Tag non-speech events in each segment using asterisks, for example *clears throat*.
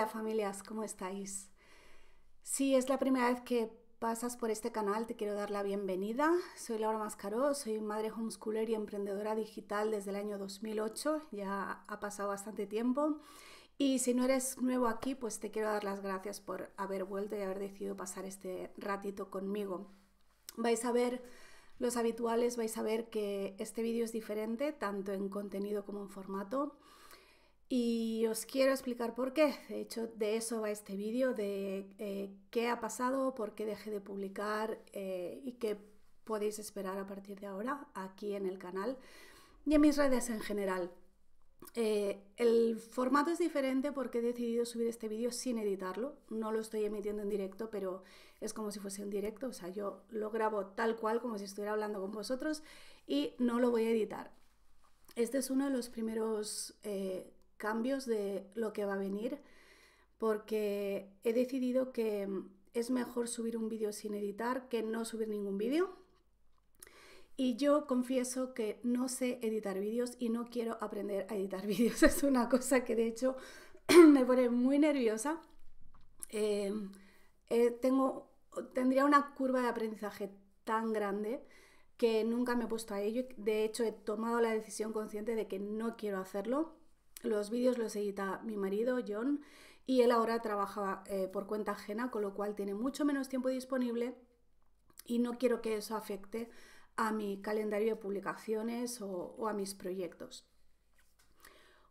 Hola familias, ¿cómo estáis? Si es la primera vez que pasas por este canal, te quiero dar la bienvenida. Soy Laura Mascaró, soy madre homeschooler y emprendedora digital desde el año 2008, ya ha pasado bastante tiempo. Y si no eres nuevo aquí, pues te quiero dar las gracias por haber vuelto y haber decidido pasar este ratito conmigo. Vais a ver los habituales, vais a ver que este vídeo es diferente, tanto en contenido como en formato. Y os quiero explicar por qué. De hecho, de eso va este vídeo, de eh, qué ha pasado, por qué dejé de publicar eh, y qué podéis esperar a partir de ahora aquí en el canal y en mis redes en general. Eh, el formato es diferente porque he decidido subir este vídeo sin editarlo. No lo estoy emitiendo en directo, pero es como si fuese un directo. O sea, yo lo grabo tal cual, como si estuviera hablando con vosotros y no lo voy a editar. Este es uno de los primeros cambios de lo que va a venir, porque he decidido que mm, es mejor subir un vídeo sin editar que no subir ningún vídeo. Y yo confieso que no sé editar vídeos y no quiero aprender a editar *laughs* vídeos. Es una cosa que de hecho *clears throat* me pone muy nerviosa. Em, eh, tengo, tendría una curva de aprendizaje tan grande que nunca me he puesto a ello. De hecho, he tomado la decisión consciente de que no quiero hacerlo. Los vídeos los edita mi marido, John, y él ahora trabaja eh, por cuenta ajena, con lo cual tiene mucho menos tiempo disponible y no quiero que eso afecte a mi calendario de publicaciones o, a mis proyectos.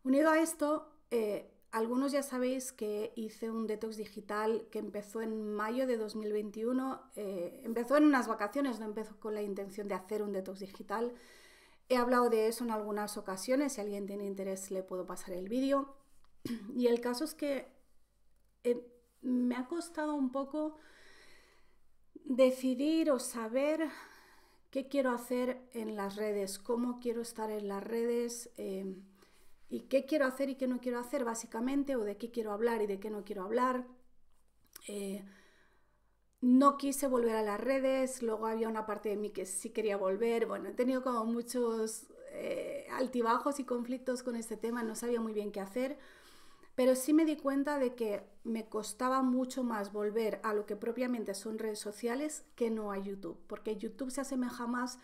Unido a esto, eh, algunos ya sabéis que hice un detox digital que empezó en mayo de 2021. Eh, empezó en unas vacaciones, no empezó con la intención de hacer un detox digital. He hablado de eso en algunas ocasiones, si alguien tiene interés le puedo pasar el vídeo. *clears throat* Y el caso es que eh, me ha costado un poco decidir o saber qué quiero hacer en las redes, cómo quiero estar en las redes em, y qué quiero hacer y qué no quiero hacer básicamente, o de qué quiero hablar y de qué no quiero hablar. Eh, no quise volver a las redes, luego había una parte de mí que sí quería volver, bueno, he tenido como muchos eh, altibajos y conflictos con este tema, no sabía muy bien qué hacer, pero sí me di cuenta de que me costaba mucho más volver a lo que propiamente son redes sociales que no a YouTube, porque YouTube se asemeja más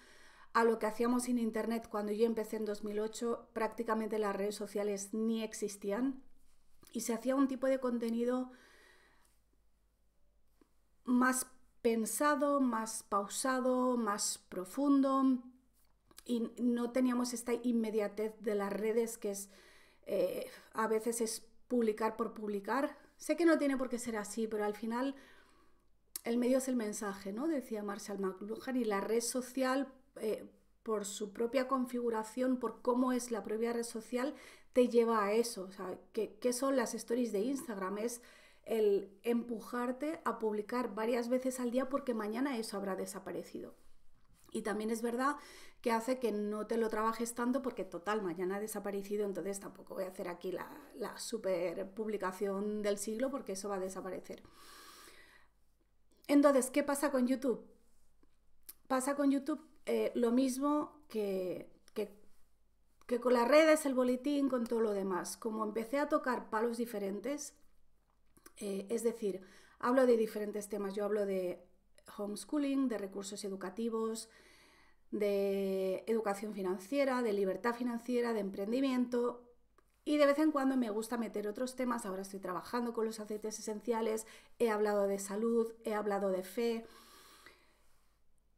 a lo que hacíamos en Internet cuando yo empecé en 2008, prácticamente las redes sociales ni existían y se hacía un tipo de contenido más pensado, más pausado, más profundo y no teníamos esta inmediatez de las redes que es eh, a veces es publicar por publicar. Sé que no tiene por qué ser así, pero al final el medio es el mensaje, ¿no? Decía Marshall McLuhan y la red social eh, por su propia configuración, por cómo es la propia red social, te lleva a eso. O ¿qué, son las stories de Instagram? Es el empujarte a publicar varias veces al día porque mañana eso habrá desaparecido. Y también es verdad que hace que no te lo trabajes tanto porque total, mañana ha desaparecido, entonces tampoco voy a hacer aquí la, super publicación del siglo porque eso va a desaparecer. Entonces, ¿qué pasa con YouTube? Pasa con YouTube eh, lo mismo que, que, que con las redes, el boletín, con todo lo demás. Como empecé a tocar palos diferentes, eh, es decir, hablo de diferentes temas. Yo hablo de homeschooling, de recursos educativos, de educación financiera, de libertad financiera, de emprendimiento. Y de vez en cuando me gusta meter otros temas. Ahora estoy trabajando con los aceites esenciales, he hablado de salud, he hablado de fe.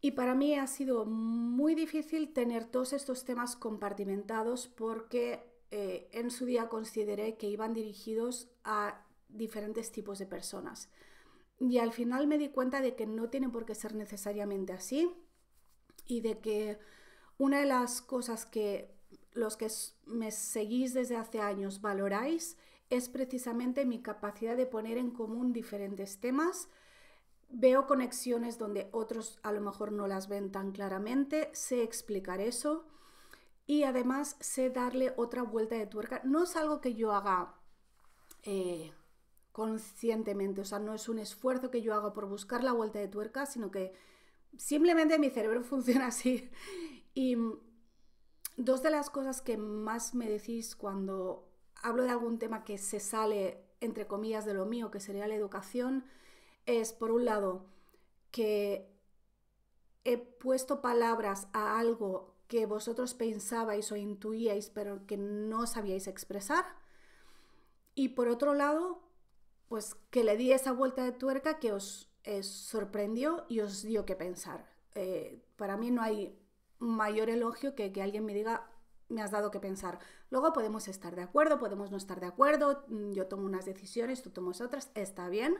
Y para mí ha sido muy difícil tener todos estos temas compartimentados porque eh, en su día consideré que iban dirigidos a diferentes tipos de personas. Y al final me di cuenta de que no tiene por qué ser necesariamente así y de que una de las cosas que los que me seguís desde hace años valoráis es precisamente mi capacidad de poner en común diferentes temas. Veo conexiones donde otros a lo mejor no las ven tan claramente, sé explicar eso y además sé darle otra vuelta de tuerca. No es algo que yo haga eh, conscientemente, o sea, no es un esfuerzo que yo hago por buscar la vuelta de tuerca, sino que simplemente mi cerebro *laughs* funciona así. Y dos de las cosas que más me decís cuando hablo de algún tema que se sale, entre comillas, de lo mío, que sería la educación, es, por un lado, que he puesto palabras a algo que vosotros pensabais o intuíais, pero que no sabíais expresar. Y por otro lado, pues que le di esa vuelta de tuerca que os eh, sorprendió y os dio que pensar. Eh, para mí no hay mayor elogio que que alguien me diga, me has dado que pensar. Luego podemos estar de acuerdo, podemos no estar de acuerdo, mm, yo tomo unas decisiones, tú tomas otras, está bien,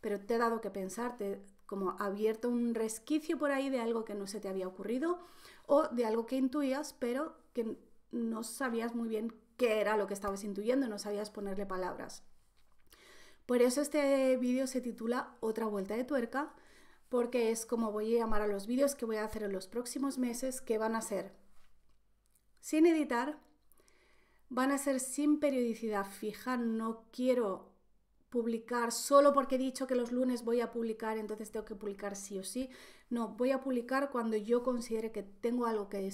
pero te he dado que pensar, te como abierto un resquicio por ahí de algo que no se te había ocurrido o de algo que intuías, pero que no sabías muy bien qué era lo que estabas intuyendo, no sabías ponerle palabras. Por eso este vídeo se titula Otra vuelta de tuerca, porque es como voy a llamar a los vídeos que voy a hacer en los próximos meses, que van a ser sin editar, van a ser sin periodicidad fija, no quiero publicar solo porque he dicho que los lunes voy a publicar, entonces tengo que publicar sí o sí. No, voy a publicar cuando yo considere que tengo algo que,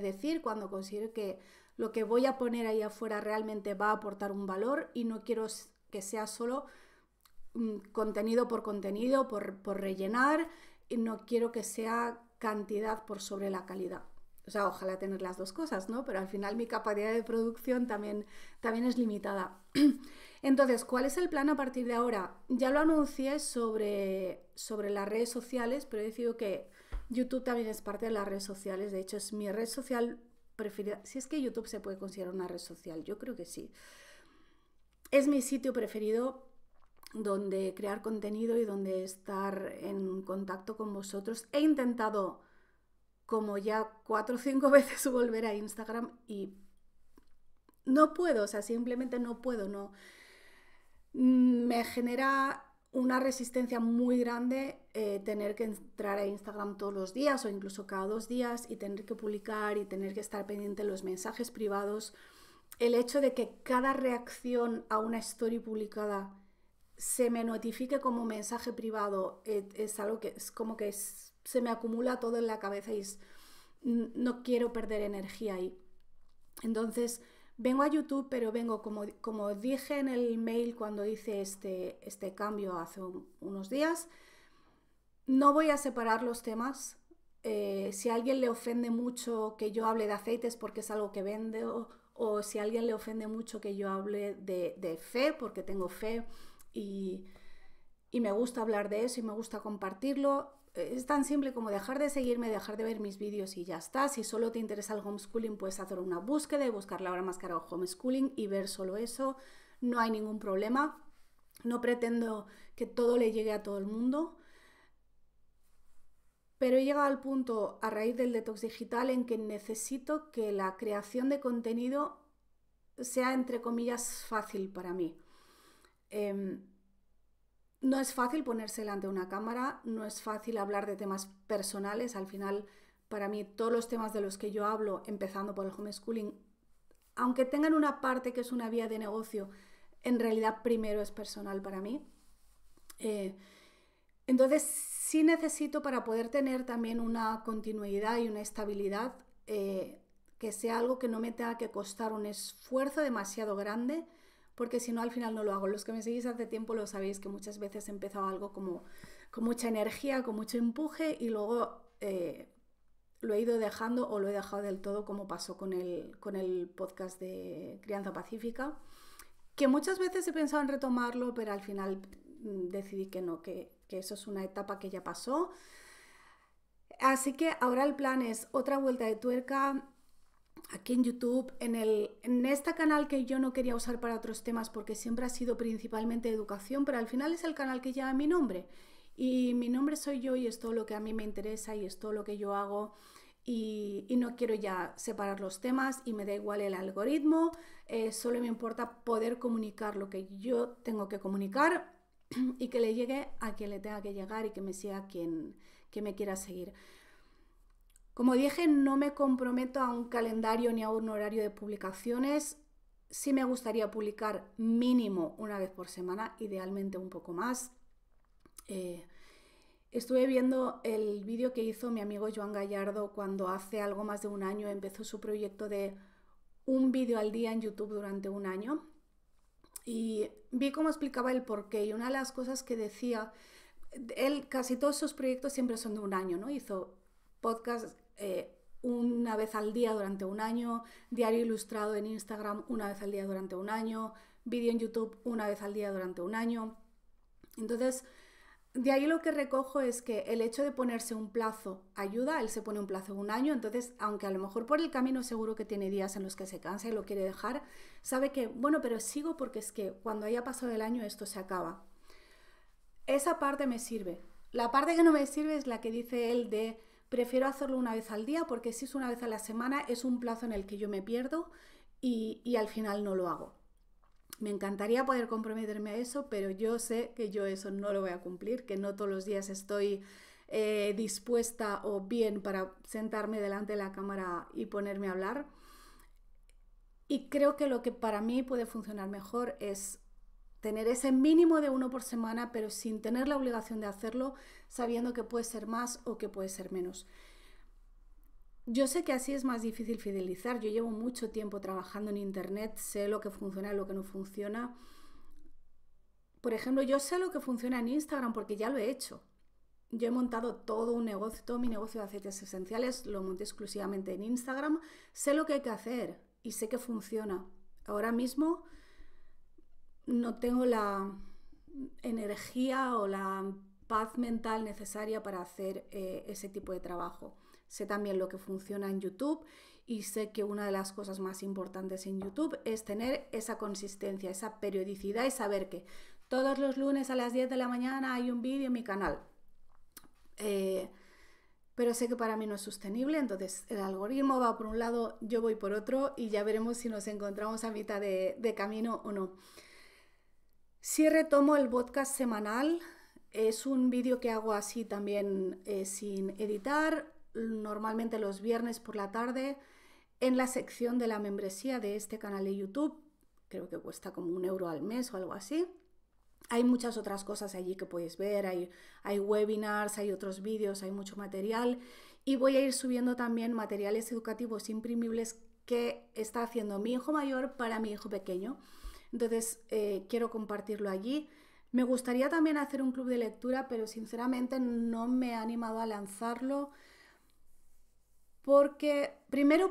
decir, cuando considere que lo que voy a poner ahí afuera realmente va a aportar un valor y no quiero que sea solo mm, contenido por contenido, por, rellenar, y no quiero que sea cantidad por sobre la calidad. O sea, ojalá tener las dos cosas, ¿no? Pero al final mi capacidad de producción también, también es limitada. *clears throat* Entonces, ¿cuál es el plan a partir de ahora? Ya lo anuncié sobre, sobre las redes sociales, pero he decidido que YouTube también es parte de las redes sociales. De hecho, es mi red social preferida. Si es que YouTube se puede considerar una red social, yo creo que sí es mi sitio preferido donde crear contenido y donde estar en contacto con vosotros. He intentado como ya cuatro o cinco *laughs* veces volver a Instagram y no puedo, o sea, simplemente no puedo, no. Mm, me genera una resistencia muy grande eh, tener que entrar a Instagram todos los días o incluso cada dos días y tener que publicar y tener que estar pendiente de los mensajes privados el hecho de que cada reacción a una story publicada se me notifique como mensaje privado eh, es, algo que es como que se me acumula todo en la cabeza y no quiero perder energía ahí. Entonces, vengo a YouTube, pero vengo, como, como dije en el mail cuando hice este, este cambio hace unos días, no voy a separar los temas. Eh, si a alguien le ofende mucho que yo hable de aceites porque es algo que vendo o si a alguien le ofende mucho que yo hable de, fe, porque tengo fe y, me gusta hablar de eso y me gusta compartirlo. Eh, es tan simple como dejar de seguirme, dejar de ver mis vídeos y ya está. Si solo te interesa el homeschooling, puedes hacer una búsqueda y buscar la hora más cara o homeschooling y ver solo eso. No hay ningún problema. No pretendo que todo le llegue a todo el mundo. Pero he llegado al punto a raíz del detox digital en que necesito que la creación de contenido sea, entre comillas, fácil para mí. Em, no es fácil ponerse delante de una cámara, no es fácil hablar de temas personales. Al final, para mí, todos los temas de los que yo hablo, empezando por el homeschooling, aunque tengan una parte que es una vía de negocio, en realidad primero es personal para mí. Eh, entonces, sí necesito para poder tener también una continuidad y una estabilidad eh, que sea algo que no me tenga que costar un esfuerzo demasiado grande, porque si no al final no lo hago. Los que me seguís hace tiempo lo sabéis que muchas veces he empezado algo como con mucha energía, con mucho empuje y luego eh, lo he ido dejando o lo he dejado del todo como pasó con el, con el podcast de Crianza Pacífica, que muchas veces he pensado en retomarlo, pero al final mm, decidí que no, que, que eso es una etapa que ya pasó. Así que ahora el plan es otra vuelta de tuerca aquí en YouTube, en, en este canal que yo no quería usar para otros temas porque siempre ha sido principalmente educación, pero al final es el canal que lleva mi nombre. Y mi nombre soy yo y es todo lo que a mí me interesa y es todo lo que yo hago. Y, no quiero ya separar los temas y me da igual el algoritmo, eh, solo me importa poder comunicar lo que yo tengo que comunicar y que le llegue a quien le tenga que llegar y que me siga quien me quiera seguir. Como dije, no me comprometo a un calendario ni a un horario de publicaciones. Sí me gustaría publicar mínimo una vez por semana, idealmente un poco más. Eh, estuve viendo el vídeo que hizo mi amigo Joan Gallardo cuando hace algo más de un año empezó su proyecto de un vídeo al día en YouTube durante un año y vi cómo explicaba el porqué y una de las cosas que decía, él casi todos sus proyectos siempre son de un año, ¿no? Hizo podcast eh, una vez al día durante un año, diario ilustrado en Instagram una vez al día durante un año, vídeo en YouTube una vez al día durante un año. Entonces, de ahí lo que recojo es que el hecho de ponerse un plazo ayuda, él se pone un plazo de un año, entonces aunque a lo mejor por el camino seguro que tiene días en los que se cansa y lo quiere dejar, sabe que, bueno, pero sigo porque es que cuando haya pasado el año esto se acaba. Esa parte me sirve. La parte que no me sirve es la que dice él de prefiero hacerlo una vez al día porque si es una vez a la semana es un plazo en el que yo me pierdo y, y al final no lo hago. Me encantaría poder comprometerme a eso, pero yo sé que yo eso no lo voy a cumplir, que no todos los días estoy eh, dispuesta o bien para sentarme delante de la cámara y ponerme a hablar. Y creo que lo que para mí puede funcionar mejor es tener ese mínimo de uno por semana, pero sin tener la obligación de hacerlo, sabiendo que puede ser más o que puede ser menos. Yo sé que así es más difícil fidelizar. Yo llevo mucho tiempo trabajando en Internet, sé lo que funciona y lo que no funciona. Por ejemplo, yo sé lo que funciona en Instagram porque ya lo he hecho. Yo he montado todo un negocio, todo mi negocio de aceites esenciales, lo monté exclusivamente en Instagram. Sé lo que hay que hacer y sé que funciona. Ahora mismo no tengo la energía o la paz mental necesaria para hacer eh, ese tipo de trabajo. Sé también lo que funciona en YouTube y sé que una de las cosas más importantes en YouTube es tener esa consistencia, esa periodicidad y saber que todos los lunes a las 10 de la mañana hay un vídeo en mi canal. Eh, pero sé que para mí no es sostenible, entonces el algoritmo va por un lado, yo voy por otro y ya veremos si nos encontramos a mitad de, camino o no. Si retomo el podcast semanal, es un vídeo que hago así también eh, sin editar, normalmente los viernes por la tarde en la sección de la membresía de este canal de YouTube. Creo que cuesta como un euro al mes o algo así. Hay muchas otras cosas allí que podéis ver, hay, webinars, hay otros vídeos, hay mucho material y voy a ir subiendo también materiales educativos imprimibles que está haciendo mi hijo mayor para mi hijo pequeño. Entonces eh, quiero compartirlo allí. Me gustaría también hacer un club de lectura, pero sinceramente no me he animado a lanzarlo porque primero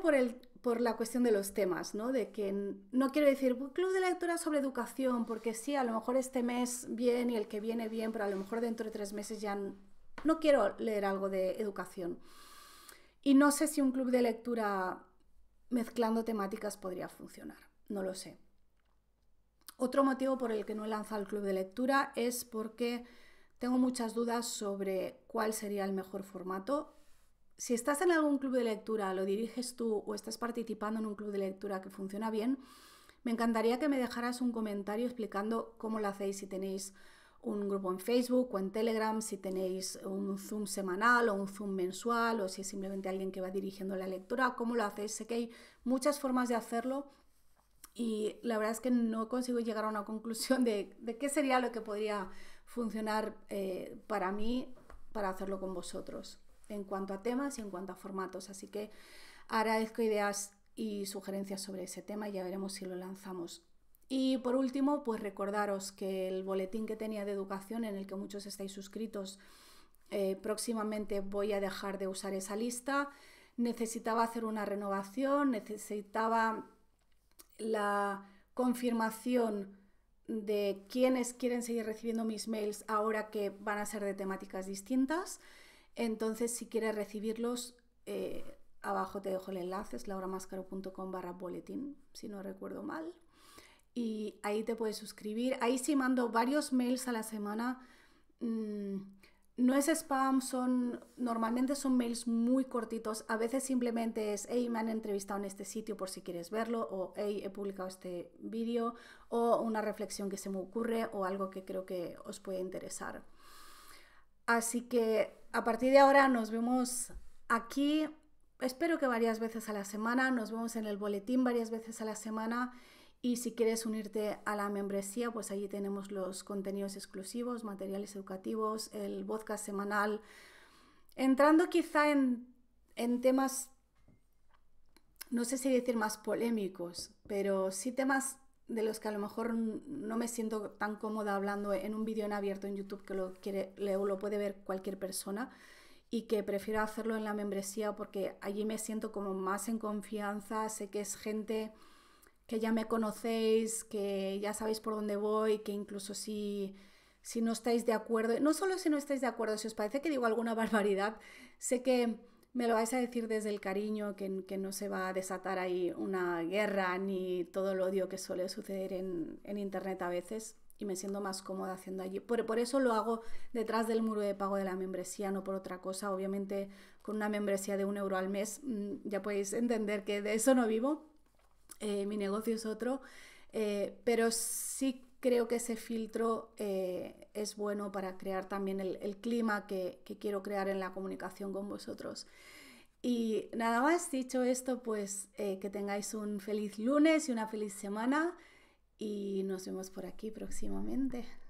por, la cuestión de los temas, ¿no? De que no quiero decir club de lectura sobre educación, porque sí, a lo mejor este mes bien y el que viene bien, pero a lo mejor dentro de tres meses ya no quiero leer algo de educación. Y no sé si un club de lectura mezclando temáticas podría funcionar, no lo sé. Otro motivo por el que no he lanzado el club de lectura es porque tengo muchas dudas sobre cuál sería el mejor formato si estás en algún club de lectura, lo diriges tú o estás participando en un club de lectura que funciona bien, me encantaría que me dejaras un comentario explicando cómo lo hacéis, si tenéis un grupo en Facebook o en Telegram, si tenéis un Zoom semanal o un Zoom mensual, o si es simplemente alguien que va dirigiendo la lectura, cómo lo hacéis. Sé que hay muchas formas de hacerlo y la verdad es que no consigo llegar a una conclusión de, qué sería lo que podría funcionar eh, para mí para hacerlo con vosotros en cuanto a temas y en cuanto a formatos. Así que agradezco ideas y sugerencias sobre ese tema y ya veremos si lo lanzamos. Y por último, pues recordaros que el boletín que tenía de educación en el que muchos estáis suscritos, eh, próximamente voy a dejar de usar esa lista. Necesitaba hacer una renovación, necesitaba la confirmación de quienes quieren seguir recibiendo mis mails ahora que van a ser de temáticas distintas. Entonces, si quieres recibirlos, eh, abajo te dejo el enlace, es lauramascaro.com barra boletín, si no recuerdo mal. Y ahí te puedes suscribir. Ahí sí mando varios mails a la semana. Mm, no es spam, son normalmente son mails muy cortitos. A veces simplemente es, hey, me han entrevistado en este sitio por si quieres verlo, o hey, he publicado este vídeo, o una reflexión que se me ocurre, o algo que creo que os puede interesar. Así que a partir de ahora nos vemos aquí, espero que varias veces a la semana, nos vemos en el boletín varias veces a la semana y si quieres unirte a la membresía, pues allí tenemos los contenidos exclusivos, materiales educativos, el podcast semanal, entrando quizá en, en temas, no sé si decir más polémicos, pero sí temas de los que a lo mejor no me siento tan cómoda hablando en un vídeo en abierto en YouTube que lo, lo puede ver cualquier persona y que prefiero hacerlo en la membresía porque allí me siento como más en confianza, sé que es gente que ya me conocéis, que ya sabéis por dónde voy, que incluso si, si no estáis de acuerdo, no solo si no estáis de acuerdo, si os parece que digo alguna *laughs* barbaridad, sé que me lo vais a decir desde el cariño, que, no se va a desatar ahí una guerra ni todo el odio que suele suceder en, Internet a veces y me siento más cómoda haciendo allí. Por, por, eso lo hago detrás del muro de pago de la membresía, no por otra cosa. Obviamente con una membresía de un euro al mes mm, ya podéis entender que de eso no vivo. Eh, mi negocio es otro. Eh, pero sí creo que ese filtro eh, es bueno para crear también el, clima que, quiero crear en la comunicación con vosotros. Y nada más, dicho esto, pues eh, que tengáis un feliz lunes y una feliz semana y nos vemos por aquí próximamente.